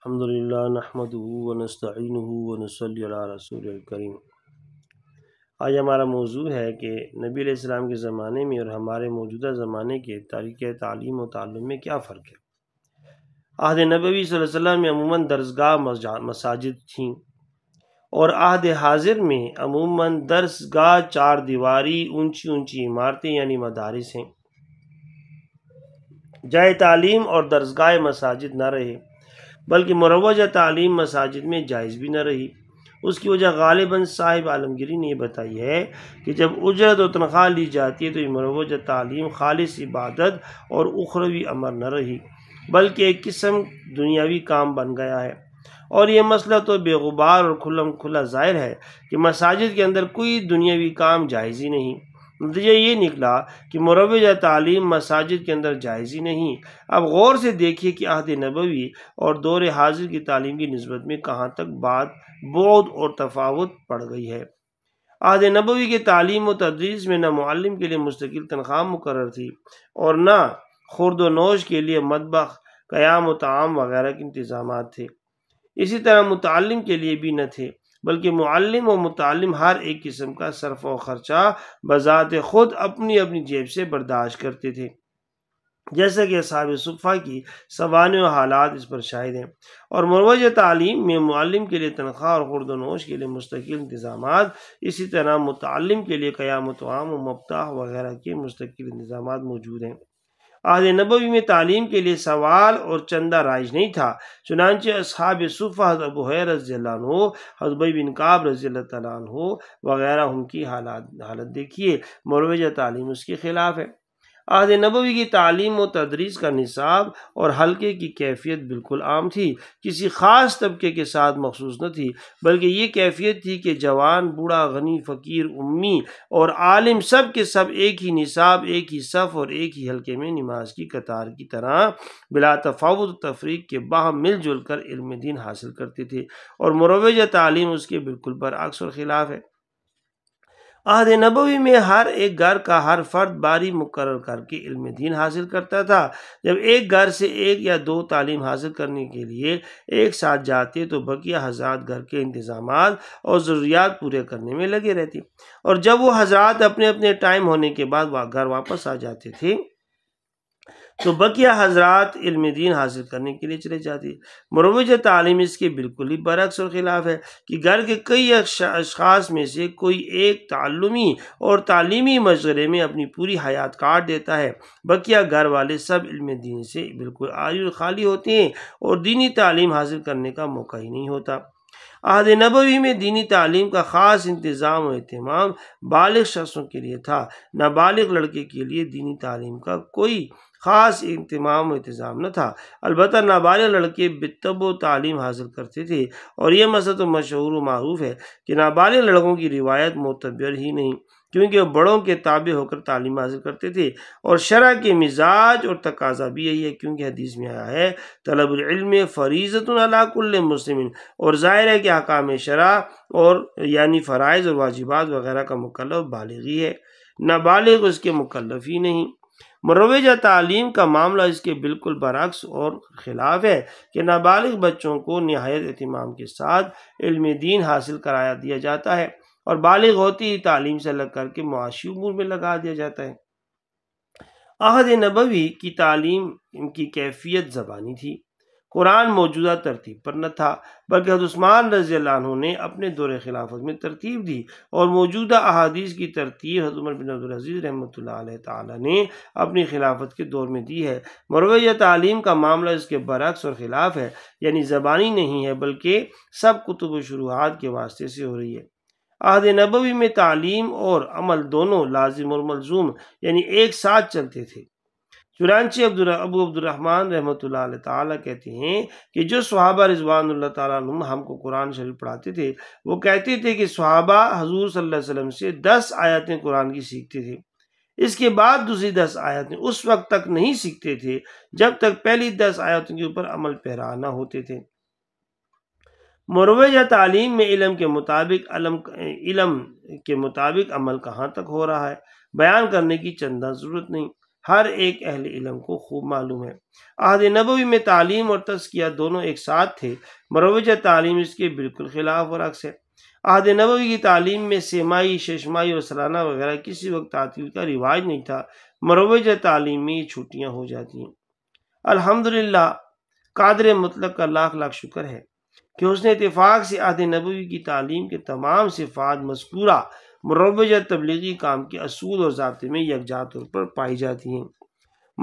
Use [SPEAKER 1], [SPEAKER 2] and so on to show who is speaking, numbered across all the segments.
[SPEAKER 1] الحمد لله نحمده ونستعينه ونصلي على رسول الكريم करीम आज हमारा मौजू है कि नबी अलैहिस्सलाम के ज़माने में और हमारे मौजूदा ज़माने के तारीख़ तालीम और ताल्लुम में क्या फ़र्क है आहद नबी वसल्लम में अमूमन दरसगाह मसाजिद थीं और आहद हाजिर में अमूमन दरसगाह चार दीवारी ऊंची ऊंची इमारतें यानी मदारस हैं जाए तालीम और दरसगाह मसाजिद न रहे बल्कि मरवजा तालीम मसाजिद में जायज़ भी न रही उसकी वजह गालिबा साहिब आलमगिरी ने यह बताई है कि जब उजरत और तनख्वाह ली जाती है तो ये मरवज तालीम खालिश इबादत और उखरवी अमर न रही बल्कि एक किस्म दुनियावी काम बन गया है और यह मसला तो बेगुबार और खुलम खुला जाहिर है कि मसाजिद के अंदर कोई दुनियावी काम जायज़ ही नहीं नतीजा ये निकला कि मरवज तालीम मसाजिद के अंदर जायज़ ही नहीं अब गौर से देखिए कि अहद नबवी और दौर हाजिर की तालीम की नस्बत में कहाँ तक बात बौद और तफावत पड़ गई है अहद नबवी के तालीम व तदरीस में न मालम के लिए मुस्तकिल तनख्वाह मुकर थी और न खुरद नोश के लिए मतबख क्याम व तमाम वगैरह के इंतज़ाम थे इसी तरह मुतम के लिए भी न थे बल्कि मुआलम और मुतालिम हर एक किस्म का सरफ व ख़र्चा बज़ात ख़ुद अपनी अपनी जेब से बर्दाश्त करते थे जैसा कि असाब सुफ़ा की सवान हालात इस पर शायद हैं और मरवज तालीम में मालम के लिए तनख्वाह और खुर्दनोश के लिए मुस्तकिल इंतज़ाम इसी तरह मुतालम के लिए क़याम तमाम मबता वगैरह के मुस्तकिल इंतज़ाम मौजूद हैं आज नबवी में तालीम के लिए सवाल और चंदा राइज नहीं था चुनानच अब सूफ़ा हज़रत अबू हो रजील्ला हजबई बिन काब रजी हो वगैरह उनकी हालात हालत देखिए मरवज तालीम उसके ख़िलाफ़ है आज नबवी की तालीम व तदरीस का निसाब और हल्के की कैफियत बिल्कुल आम थी किसी ख़ास तबके के साथ मखसूस न थी बल्कि ये कैफियत थी कि जवान बूढ़ा गनी फ़कीर उम्मी और आलिम सब के सब एक ही निसाब एक ही सफ़ और एक ही हल्के में नमाज की कतार की तरह बिला तफावत तफरीक के बाह मिलजुल कर इल्म दिन हासिल करते थे और मरवज तालीम उसके बिल्कुल बरअक्स और ख़िलाफ़ है आहद नबवी में हर एक घर का हर फर्द बारी मुकर करके इल्म दीन हासिल करता था जब एक घर से एक या दो तालीम हासिल करने के लिए एक साथ जाते तो बकिया हजरात घर के इंतज़ाम और ज़रूरियात पूरे करने में लगे रहती और जब वो हजरात अपने अपने टाइम होने के बाद घर वापस आ जाते थे तो बकिया हजरात इल्म दीन हासिल करने के लिए चले जाती है मरोज तालीम इसके बिल्कुल ही बरक्स और ख़िलाफ़ है कि घर के कई अशास में से कोई एक तालमी और तालीमी मशवरे में अपनी पूरी हयात काट देता है बकिया घर वाले सब इल्म दीन से बिल्कुल आयु खाली होते हैं और दीनी तालीम हासिल करने का मौका ही नहीं होता आहद नबवी में दीनी तालीम का ख़ास इंतज़ाम और अहतमाम बालग शख्सों के लिए था नाबालग लड़के के लिए दीनी तालीम का कोई ख़ास इंतमाम इंतज़ाम न था अलबत् नाबालग लड़के बितब व तालीम हासिल करते थे और यह मसला तो मशहूर व मरूफ है कि नाबालग लड़कों की रिवायत मतबर ही नहीं क्योंकि वह बड़ों के ताबे होकर तालीम हासिल करते थे और शरा के मिजाज और तकाजा भी यही है क्योंकि हदीस में आया है तलब फ़रीज़तुल्लाकुल्ल मुस्लिम और ज़ाहिर है कि हकाम शरा और यानी फ़रज़ और वाजिबात वगैरह का बालग ही है नाबालग उसके मुकलफ ही नहीं मरवजा तालीम का मामला इसके बिल्कुल बरक्स और ख़िलाफ़ है कि नाबालिग बच्चों को नहायत अहतमाम के साथ इल्म दीन हासिल कराया दिया जाता है और बालग होती ही तालीम से लग करके मुआशी उमूर में लगा दिया जाता है अहद नबवी की तालीम इनकी कैफियत ज़बानी थी कुरान मौजूदा तरतीब पर न था बल्कि हदस्मान रजी ने अपने दौरे खिलाफत में तरतीब दी और मौजूदा अहादीस की तरतीब हजमर बिन अब्दुलज़ीज़ रहमत ने अपनी खिलाफत के दौर में दी है मरवैया तालीम का मामला इसके बरक्स और ख़िलाफ़ है यानी ज़बानी नहीं है बल्कि सब कुतुब शुरुआत के वास्ते से हो रही है आहद नबवी में तालीम और अमल दोनों लाजिम और मलजूम यानी एक साथ चलते थे चुनानचे अबू अब्दुलरहमान रहमत ताला कहते हैं कि जो सुहाबा रिजवान तुम हमको कुरान शरीफ पढ़ाते थे वो कहते थे कि सुहाबा हजूर सल्लल्लाहु वसल्लम से दस आयतें कुरान की सीखते थे इसके बाद दूसरी दस आयतें उस वक्त तक नहीं सीखते थे जब तक पहली दस आयतों के ऊपर अमल पैरा ना होते थे मरवे या तालीम में इलम के मुताबिक इलम के मुताबिक अमल कहाँ तक हो रहा है बयान करने की चंदा ज़रूरत नहीं हर एक अहल इलम को खूब मालूम है आहद नबी में तालीम और तस्किया दोनों एक साथ थे मरोज तालीम इसके बिल्कुल खिलाफ और अक्स है आहद नबी की तालीम में सेमाई शशमाई और सलाना वगैरह किसी वक्त तातील का रिवाज नहीं था मरोज तालीम में छुट्टियाँ हो जाती हैं अलहमदिल्ला कादर मतलब का लाख लाख शुक्र है कि उसने इतफाक़ से आहद नबी की तालीम के तमाम सिफात मस्कूरा मरब या तबलीगी काम के असूल और ज़ाते में यकजा तौर पर पाई जाती हैं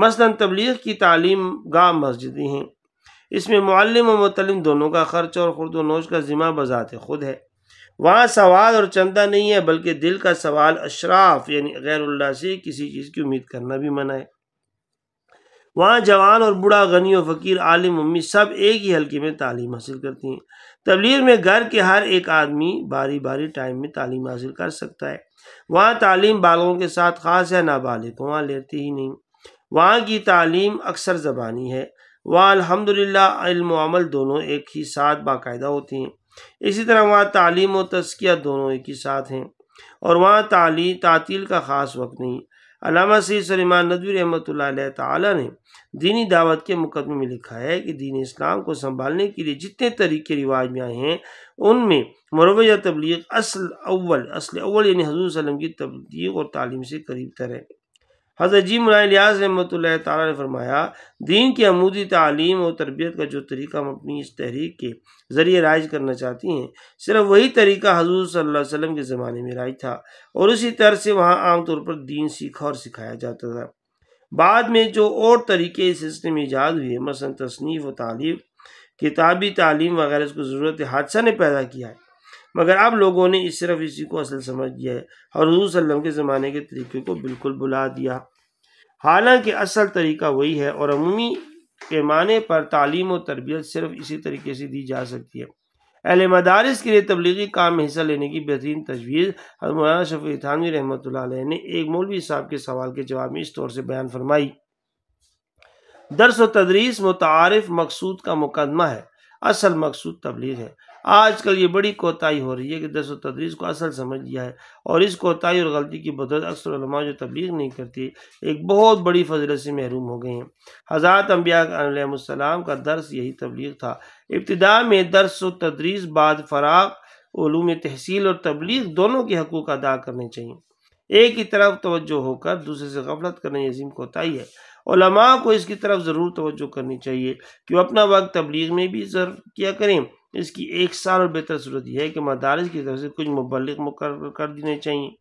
[SPEAKER 1] मसला तबलीग की तालीम गाह मस्जिदें हैं इसमें मालम और मतलब दोनों का खर्च और ख़ुर्द नोश का ज़िम्मा बज़ात खुद है वहाँ सवाल और चंदा नहीं है बल्कि दिल का सवाल अशराफ यानी गैर से किसी चीज़ की उम्मीद करना भी मना है वहाँ जवान और बूढ़ा गनी और फ़कीर आलिम उम्मी सब एक ही हल्के में तालीम हासिल करती हैं तबलीग में घर के हर एक आदमी बारी बारी टाइम में तालीम हासिल कर सकता है वहाँ तालीम बालों के साथ ख़ास है नाबालिग वहाँ लेती ही नहीं वहाँ की तालीम अक्सर ज़बानी है वहाँ अलहमदिल्ला दोनों एक ही साथ बाकायदा होती हैं इसी तरह वहाँ तालीम और तस्किया दोनों एक ही साथ हैं और वहाँ ताली तातील का ख़ास वक्त नहीं अलामा सैद सलीमान नदवी रहमत ला ने दीनी दावत के मुकदमे में लिखा है कि दीन इस्लाम को संभालने के लिए जितने तरीके रिवाज में आए हैं उनमें मरवजा तबलीग असल अव्वल असल अव्वल यानी हजूर वसलम की तबलीग और तालीम से करीब तर है हजर जी लियाज रहमत ताला ने फरमाया दीन की अमूदी तालीम और तरबियत का जो तरीका हम अपनी इस तहरीक के ज़रिए राइज करना चाहती हैं सिर्फ वही तरीका हजूर सल्लल्लाहु वसम के ज़माने में राइज था और उसी तरह से वहाँ आम तौर पर दीन सीखा और सिखाया जाता था बाद में जो और तरीके इस सिलसिले में ईजाद हुए मसन तसनीफ़ व तालीम किताबी तालीम वगैरह इसको ज़रूरत हादसा ने पैदा किया है मगर अब लोगों ने इस सिर्फ इसी को असल समझ दिया है और हजू वसल्लम के ज़माने के तरीके को बिल्कुल बुला दिया हालांकि असल तरीका वही है और अमूमी पैमाने पर तालीम और तरबियत सिर्फ इसी तरीके से दी जा सकती है अहल मदारस के लिए तबलीगी काम में हिस्सा लेने की बेहतरीन तजवीज़ और मौलाना शफी थानवी रहमत ने एक मौलवी साहब के सवाल के जवाब में इस तौर से बयान फरमाई दरस व तदरीस मुतारफ मकसूद का मुकदमा है असल मकसूद तबलीग है आजकल ये बड़ी कोताही हो रही है कि दस तदरीस को असल समझ लिया है और इस कोताही और गलती की बदौलत अक्सर जो तबलीग नहीं करती एक बहुत बड़ी फजलत से महरूम हो गए हैं हज़रत अम्बियाम का दर्स यही तबलीग था इब्तदा में दर्स व तदरीस बाद फ़राग तहसील और तबलीग दोनों के हकूक़ अदा करने चाहिए एक ही तरफ तोज्जो होकर दूसरे से गफलत करने अजीम कोताही है उलमा को इसकी तरफ ज़रूर तोज्जो करनी चाहिए कि वो अपना वक्त तबलीग में भी जर किया करें इसकी एक साल और बेहतर सूरत यह है कि मदारस की तरफ से कुछ मुबलिक मुकर कर देने चाहिए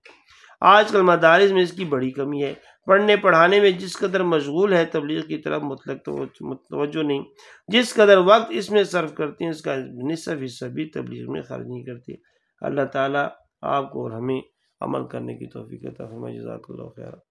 [SPEAKER 1] आजकल मदारस में इसकी बड़ी कमी है पढ़ने पढ़ाने में जिस कदर मशगूल है तबलीग की तरफ मतलब तोज्जो नहीं जिस कदर वक्त इसमें सर्व करते हैं उसका निसफ हिस्सा भी तबलीग में खर्च नहीं करते अल्लाह ताला आपको और हमें अमल करने की तोफ़ी करता हमें जजाक खैर